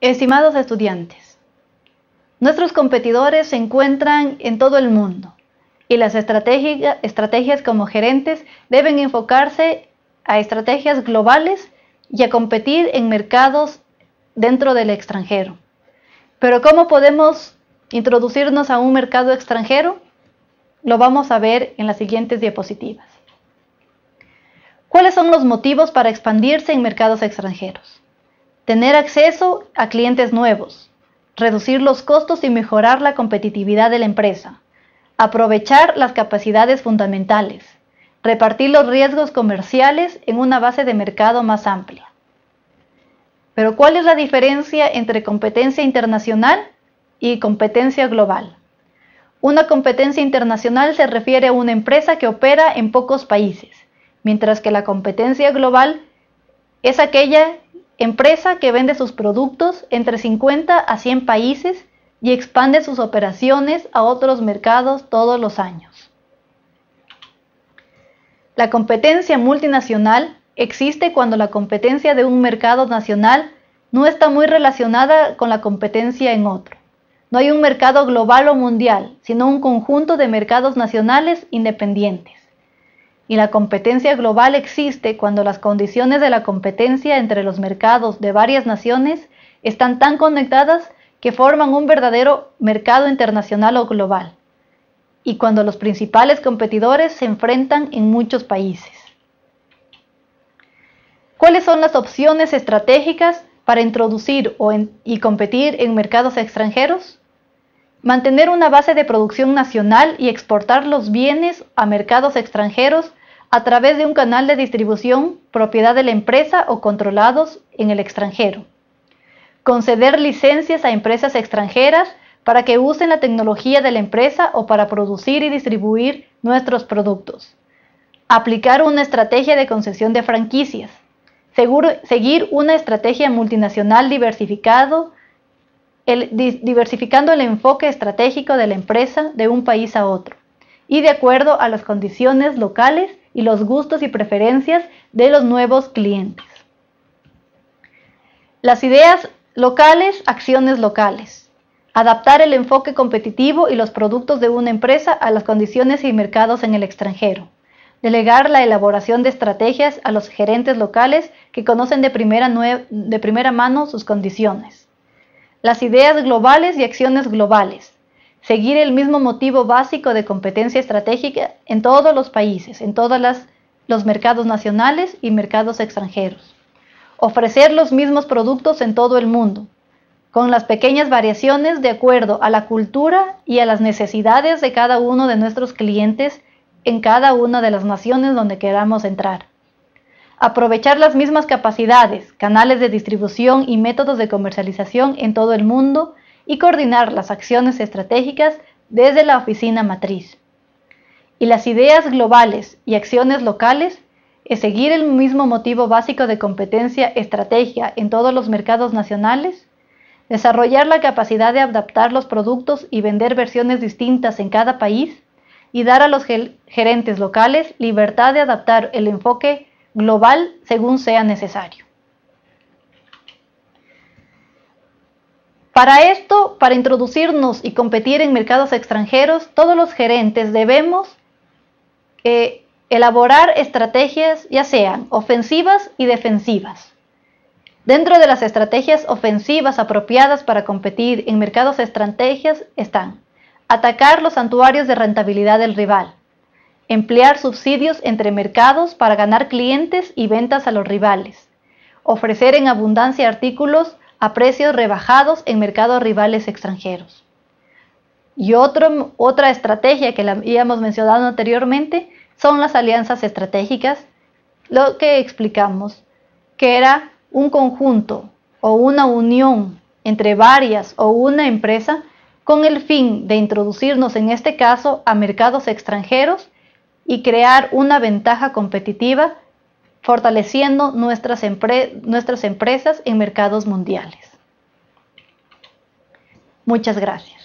Estimados estudiantes, nuestros competidores se encuentran en todo el mundo y las estrategias como gerentes deben enfocarse a estrategias globales y a competir en mercados dentro del extranjero. Pero ¿cómo podemos introducirnos a un mercado extranjero? Lo vamos a ver en las siguientes diapositivas. ¿Cuáles son los motivos para expandirse en mercados extranjeros? tener acceso a clientes nuevos, reducir los costos y mejorar la competitividad de la empresa, aprovechar las capacidades fundamentales, repartir los riesgos comerciales en una base de mercado más amplia. Pero ¿cuál es la diferencia entre competencia internacional y competencia global? Una competencia internacional se refiere a una empresa que opera en pocos países, mientras que la competencia global es aquella empresa que vende sus productos entre 50 a 100 países y expande sus operaciones a otros mercados todos los años. La competencia multinacional existe cuando la competencia de un mercado nacional no está muy relacionada con la competencia en otro. No hay un mercado global o mundial, sino un conjunto de mercados nacionales independientes y la competencia global existe cuando las condiciones de la competencia entre los mercados de varias naciones están tan conectadas que forman un verdadero mercado internacional o global, y cuando los principales competidores se enfrentan en muchos países. ¿Cuáles son las opciones estratégicas para introducir o y competir en mercados extranjeros? Mantener una base de producción nacional y exportar los bienes a mercados extranjeros a través de un canal de distribución propiedad de la empresa o controlados en el extranjero. Conceder licencias a empresas extranjeras para que usen la tecnología de la empresa o para producir y distribuir nuestros productos. Aplicar una estrategia de concesión de franquicias. seguir una estrategia multinacional diversificado, diversificando el enfoque estratégico de la empresa de un país a otro y de acuerdo a las condiciones locales y los gustos y preferencias de los nuevos clientes. Las ideas locales, acciones locales. Adaptar el enfoque competitivo y los productos de una empresa a las condiciones y mercados en el extranjero. Delegar la elaboración de estrategias a los gerentes locales que conocen de primera, de primera mano sus condiciones. Las ideas globales y acciones globales seguir el mismo motivo básico de competencia estratégica en todos los países, en todos las, los mercados nacionales y mercados extranjeros. Ofrecer los mismos productos en todo el mundo, con las pequeñas variaciones de acuerdo a la cultura y a las necesidades de cada uno de nuestros clientes en cada una de las naciones donde queramos entrar. Aprovechar las mismas capacidades, canales de distribución y métodos de comercialización en todo el mundo y coordinar las acciones estratégicas desde la oficina matriz. Y las ideas globales y acciones locales es seguir el mismo motivo básico de competencia estrategia en todos los mercados nacionales, desarrollar la capacidad de adaptar los productos y vender versiones distintas en cada país y dar a los gerentes locales libertad de adaptar el enfoque global según sea necesario. Para esto, para introducirnos y competir en mercados extranjeros, todos los gerentes debemos eh, elaborar estrategias ya sean ofensivas y defensivas. Dentro de las estrategias ofensivas apropiadas para competir en mercados estrategias están atacar los santuarios de rentabilidad del rival, emplear subsidios entre mercados para ganar clientes y ventas a los rivales, ofrecer en abundancia artículos a precios rebajados en mercados rivales extranjeros. Y otra estrategia que habíamos mencionado anteriormente son las alianzas estratégicas, lo que explicamos, que era un conjunto o una unión entre varias o una empresa con el fin de introducirnos en este caso a mercados extranjeros y crear una ventaja competitiva fortaleciendo nuestras, empresas en mercados mundiales. Muchas gracias.